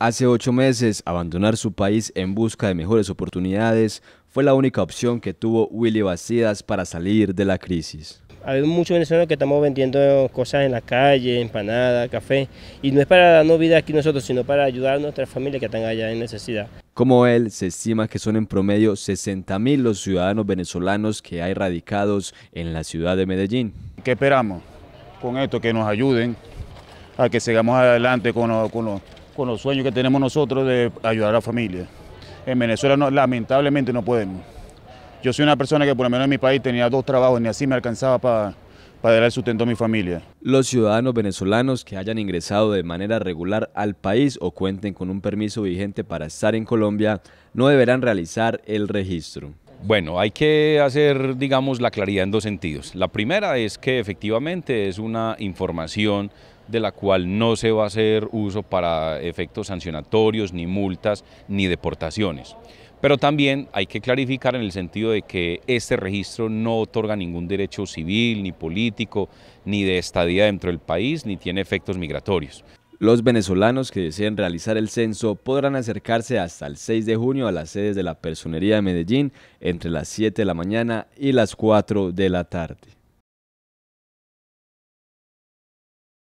Hace ocho meses, abandonar su país en busca de mejores oportunidades fue la única opción que tuvo Willy Bastidas para salir de la crisis. Hay muchos venezolanos que estamos vendiendo cosas en la calle, empanadas, café, y no es para darnos vida aquí nosotros, sino para ayudar a nuestras familias que están allá en necesidad. Como él, se estima que son en promedio 60.000 los ciudadanos venezolanos que hay radicados en la ciudad de Medellín. ¿Qué esperamos con esto? Que nos ayuden a que sigamos adelante con, los con los sueños que tenemos nosotros de ayudar a la familia. En Venezuela lamentablemente no podemos. Yo soy una persona que por lo menos en mi país tenía dos trabajos, ni así me alcanzaba para para dar el sustento a mi familia. Los ciudadanos venezolanos que hayan ingresado de manera regular al país o cuenten con un permiso vigente para estar en Colombia no deberán realizar el registro. Bueno, hay que hacer, digamos, la claridad en dos sentidos. La primera es que efectivamente es una información de la cual no se va a hacer uso para efectos sancionatorios, ni multas, ni deportaciones. Pero también hay que clarificar en el sentido de que este registro no otorga ningún derecho civil, ni político, ni de estadía dentro del país, ni tiene efectos migratorios. Los venezolanos que deseen realizar el censo podrán acercarse hasta el 6 de junio a las sedes de la Personería de Medellín entre las 7 de la mañana y las 4 de la tarde.